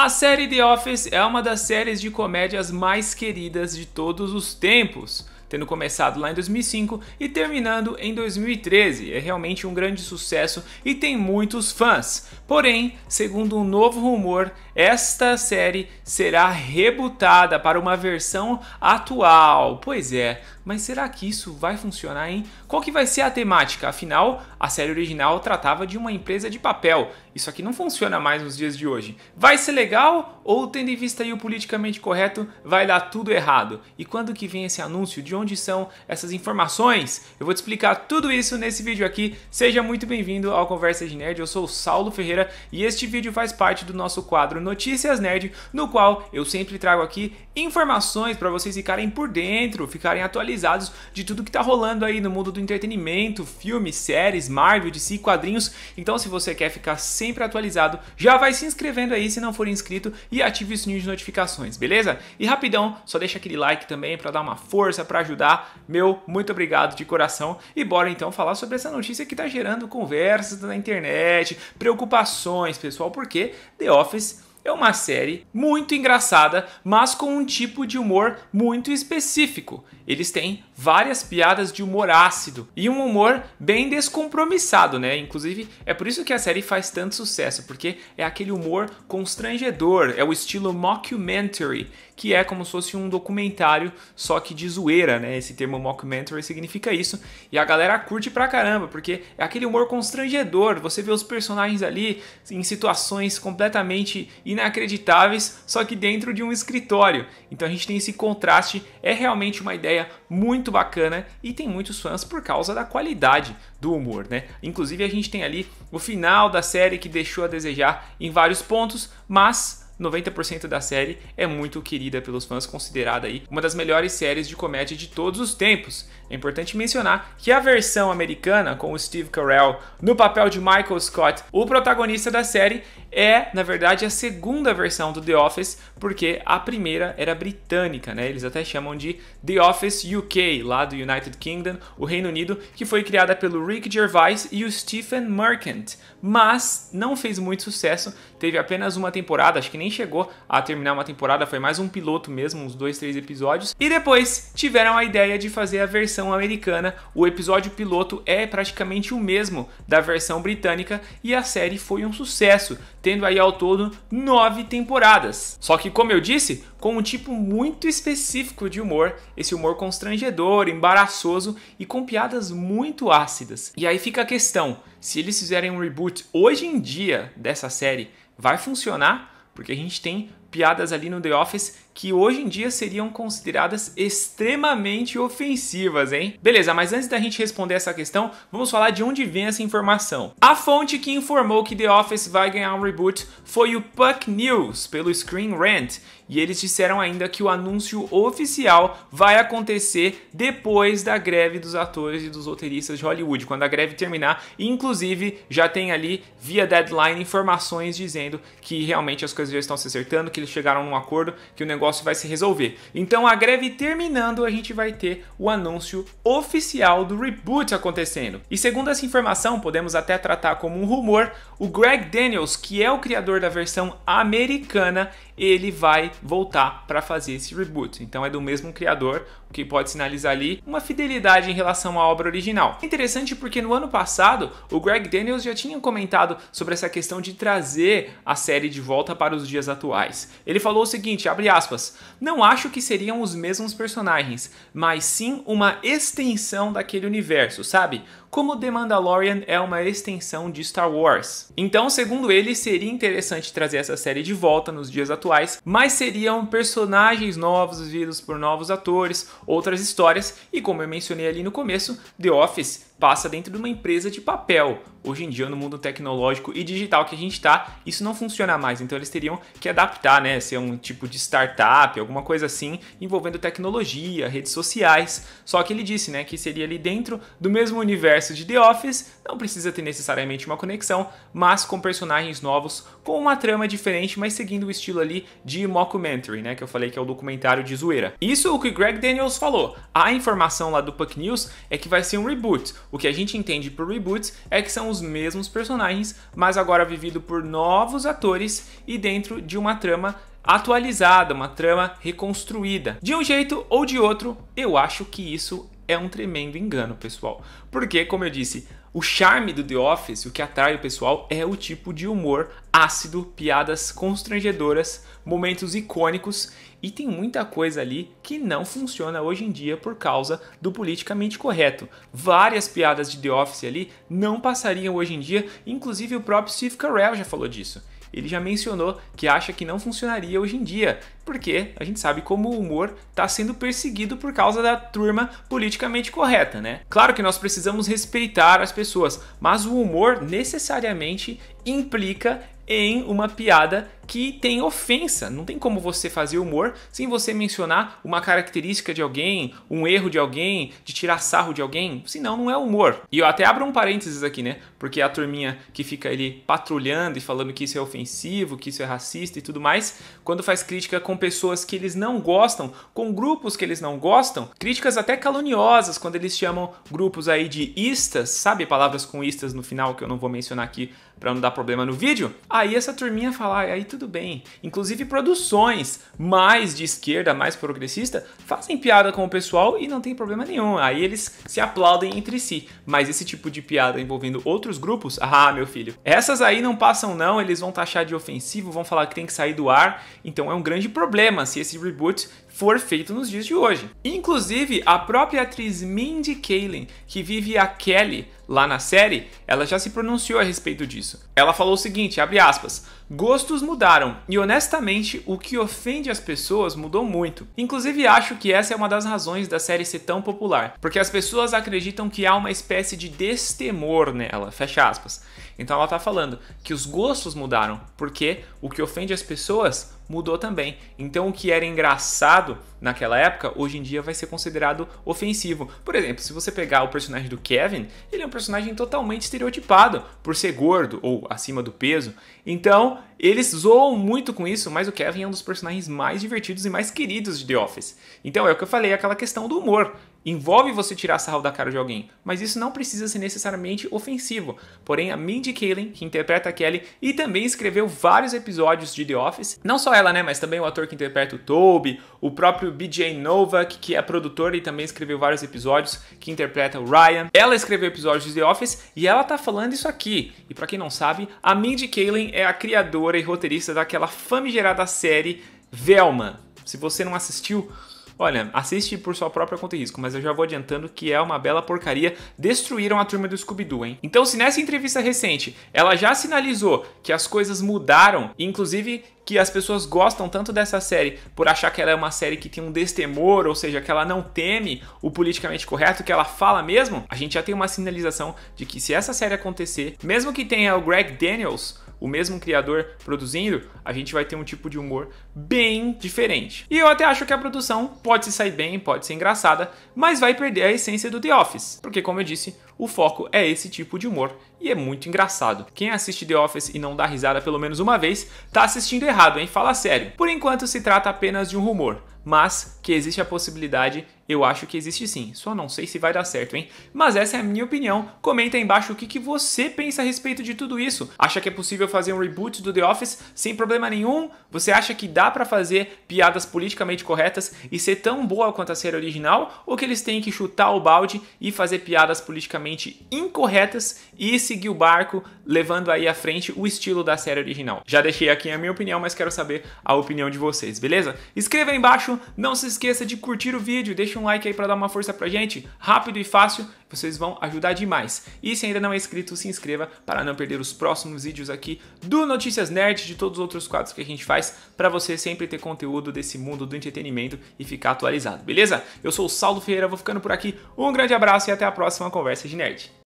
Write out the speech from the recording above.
A série The Office é uma das séries de comédias mais queridas de todos os tempos, tendo começado lá em 2005 e terminando em 2013. É realmente um grande sucesso e tem muitos fãs. Porém, segundo um novo rumor, esta série será rebutada para uma versão atual. Pois é, mas será que isso vai funcionar, hein? Qual que vai ser a temática? Afinal, a série original tratava de uma empresa de papel. Isso aqui não funciona mais nos dias de hoje. Vai ser legal ou, tendo em vista aí o politicamente correto, vai dar tudo errado? E quando que vem esse anúncio? De onde são essas informações? Eu vou te explicar tudo isso nesse vídeo aqui. Seja muito bem-vindo ao Conversa de Nerd. Eu sou o Saulo Ferreira e este vídeo faz parte do nosso quadro Notícias Nerd, no qual eu sempre trago aqui informações para vocês ficarem por dentro, ficarem atualizados de tudo que está rolando aí no mundo do entretenimento, filmes, séries, Marvel, DC, quadrinhos. Então, se você quer ficar sempre atualizado, já vai se inscrevendo aí se não for inscrito e ative o sininho de notificações, beleza? E rapidão, só deixa aquele like também para dar uma força, para ajudar. Meu, muito obrigado de coração e bora então falar sobre essa notícia que está gerando conversas na internet, preocupações, pessoal, porque The Office é uma série muito engraçada, mas com um tipo de humor muito específico. Eles têm várias piadas de humor ácido e um humor bem descompromissado, né? Inclusive, é por isso que a série faz tanto sucesso, porque é aquele humor constrangedor, é o estilo mockumentary, que é como se fosse um documentário só que de zoeira, né? Esse termo mockumentary significa isso, e a galera curte pra caramba, porque é aquele humor constrangedor, você vê os personagens ali em situações completamente inacreditáveis, só que dentro de um escritório. Então a gente tem esse contraste, é realmente uma ideia muito bacana e tem muitos fãs por causa da qualidade do humor, né? Inclusive a gente tem ali o final da série que deixou a desejar em vários pontos, mas 90% da série é muito querida pelos fãs, considerada aí uma das melhores séries de comédia de todos os tempos. É importante mencionar que a versão americana, com o Steve Carell no papel de Michael Scott, o protagonista da série, é, na verdade, a segunda versão do The Office, porque a primeira era britânica, né? Eles até chamam de The Office UK, lá do United Kingdom, o Reino Unido, que foi criada pelo Rick Gervais e o Stephen Merchant, mas não fez muito sucesso, teve apenas uma temporada, acho que nem nem chegou a terminar uma temporada, foi mais um piloto mesmo, uns dois, três episódios. E depois tiveram a ideia de fazer a versão americana. O episódio piloto é praticamente o mesmo da versão britânica e a série foi um sucesso, tendo aí ao todo nove temporadas. Só que, como eu disse, com um tipo muito específico de humor, esse humor constrangedor, embaraçoso e com piadas muito ácidas. E aí fica a questão: se eles fizerem um reboot hoje em dia dessa série, vai funcionar? Porque a gente tem piadas ali no The Office que hoje em dia seriam consideradas extremamente ofensivas, hein? Beleza, mas antes da gente responder essa questão, vamos falar de onde vem essa informação. A fonte que informou que The Office vai ganhar um reboot foi o Puck News, pelo Screen Rant, e eles disseram ainda que o anúncio oficial vai acontecer depois da greve dos atores e dos roteiristas de Hollywood, quando a greve terminar. Inclusive, já tem ali, via deadline, informações dizendo que realmente as coisas já estão se acertando, que eles chegaram num acordo, que o negócio negócio vai se resolver. Então a greve terminando, a gente vai ter o anúncio oficial do reboot acontecendo. E segundo essa informação, podemos até tratar como um rumor, o Greg Daniels, que é o criador da versão americana, ele vai voltar para fazer esse reboot. Então é do mesmo criador, o que pode sinalizar ali uma fidelidade em relação à obra original. Interessante porque no ano passado o Greg Daniels já tinha comentado sobre essa questão de trazer a série de volta para os dias atuais. Ele falou o seguinte, abre aspas: "Não acho que seriam os mesmos personagens, mas sim uma extensão daquele universo, sabe? como The Mandalorian é uma extensão de Star Wars. Então, segundo ele, seria interessante trazer essa série de volta nos dias atuais, mas seriam personagens novos, vividos por novos atores, outras histórias, e como eu mencionei ali no começo, The Office passa dentro de uma empresa de papel. Hoje em dia, no mundo tecnológico e digital que a gente está, isso não funciona mais. Então eles teriam que adaptar, né? Ser um tipo de startup, alguma coisa assim, envolvendo tecnologia, redes sociais. Só que ele disse, né, que seria ali dentro do mesmo universo de The Office, não precisa ter necessariamente uma conexão, mas com personagens novos, com uma trama diferente, mas seguindo o estilo ali de mockumentary, né? Que eu falei que é o documentário de zoeira. Isso é o que Greg Daniels falou. A informação lá do Puck News é que vai ser um reboot o que a gente entende por reboots é que são os mesmos personagens, mas agora vivido por novos atores e dentro de uma trama atualizada, uma trama reconstruída. De um jeito ou de outro, eu acho que isso é um tremendo engano, pessoal. Porque, como eu disse, o charme do The Office, o que atrai o pessoal, é o tipo de humor ácido, piadas constrangedoras, momentos icônicos e tem muita coisa ali que não funciona hoje em dia por causa do politicamente correto. Várias piadas de The Office ali não passariam hoje em dia, inclusive o próprio Steve Carell já falou disso. Ele já mencionou que acha que não funcionaria hoje em dia, porque a gente sabe como o humor está sendo perseguido por causa da turma politicamente correta, né? Claro que nós precisamos respeitar as pessoas, mas o humor necessariamente implica em uma piada que tem ofensa. Não tem como você fazer humor sem você mencionar uma característica de alguém, um erro de alguém, de tirar sarro de alguém. Senão, não é humor. E eu até abro um parênteses aqui, né? Porque a turminha que fica ali patrulhando e falando que isso é ofensivo, que isso é racista e tudo mais, quando faz crítica com pessoas que eles não gostam, com grupos que eles não gostam, críticas até caluniosas, quando eles chamam grupos aí de istas, sabe? Palavras com istas no final que eu não vou mencionar aqui para não dar problema no vídeo. Aí essa turminha fala, aí tu tudo bem. Inclusive produções mais de esquerda, mais progressista, fazem piada com o pessoal e não tem problema nenhum. Aí eles se aplaudem entre si. Mas esse tipo de piada envolvendo outros grupos, ah, meu filho, essas aí não passam não, eles vão taxar de ofensivo, vão falar que tem que sair do ar. Então é um grande problema se esse reboot for feito nos dias de hoje. Inclusive, a própria atriz Mindy Kaling, que vive a Kelly lá na série, ela já se pronunciou a respeito disso. Ela falou o seguinte, abre aspas, Gostos mudaram e honestamente o que ofende as pessoas mudou muito. Inclusive acho que essa é uma das razões da série ser tão popular, porque as pessoas acreditam que há uma espécie de destemor nela, fecha aspas. Então ela tá falando que os gostos mudaram, porque o que ofende as pessoas mudou também. Então o que era engraçado naquela época, hoje em dia vai ser considerado ofensivo. Por exemplo, se você pegar o personagem do Kevin, ele é um personagem totalmente estereotipado por ser gordo ou acima do peso. Então, eles zoam muito com isso, mas o Kevin é um dos personagens mais divertidos e mais queridos de The Office. Então é o que eu falei, aquela questão do humor envolve você tirar sarro da cara de alguém, mas isso não precisa ser necessariamente ofensivo. Porém, a Mindy Kaling, que interpreta a Kelly e também escreveu vários episódios de The Office, não só ela, né, mas também o ator que interpreta o Toby, o próprio BJ Novak, que é produtor e também escreveu vários episódios, que interpreta o Ryan. Ela escreveu episódios de The Office e ela tá falando isso aqui. E para quem não sabe, a Mindy Kaling é a criadora e roteirista daquela famigerada série Velma. Se você não assistiu, Olha, assiste por sua própria conta e risco, mas eu já vou adiantando que é uma bela porcaria. Destruíram a turma do Scooby-Doo, hein? Então, se nessa entrevista recente ela já sinalizou que as coisas mudaram, inclusive que as pessoas gostam tanto dessa série por achar que ela é uma série que tem um destemor, ou seja, que ela não teme o politicamente correto, que ela fala mesmo, a gente já tem uma sinalização de que se essa série acontecer, mesmo que tenha o Greg Daniels o mesmo criador produzindo, a gente vai ter um tipo de humor bem diferente. E eu até acho que a produção pode se sair bem, pode ser engraçada, mas vai perder a essência do The Office, porque como eu disse, o foco é esse tipo de humor e é muito engraçado. Quem assiste The Office e não dá risada pelo menos uma vez, tá assistindo errado, hein? Fala sério. Por enquanto se trata apenas de um rumor, mas que existe a possibilidade, eu acho que existe sim. Só não sei se vai dar certo, hein? Mas essa é a minha opinião. Comenta aí embaixo o que, que você pensa a respeito de tudo isso. Acha que é possível fazer um reboot do The Office sem problema nenhum? Você acha que dá para fazer piadas politicamente corretas e ser tão boa quanto a série original? Ou que eles têm que chutar o balde e fazer piadas politicamente incorretas e seguir o barco, levando aí à frente o estilo da série original? Já deixei aqui a minha opinião, mas quero saber a opinião de vocês, beleza? Escreva aí embaixo não se esqueça de curtir o vídeo, deixa um like aí para dar uma força pra gente. Rápido e fácil, vocês vão ajudar demais. E se ainda não é inscrito, se inscreva para não perder os próximos vídeos aqui do Notícias Nerd, de todos os outros quadros que a gente faz, para você sempre ter conteúdo desse mundo do entretenimento e ficar atualizado, beleza? Eu sou o Saldo Ferreira, vou ficando por aqui. Um grande abraço e até a próxima conversa de nerd.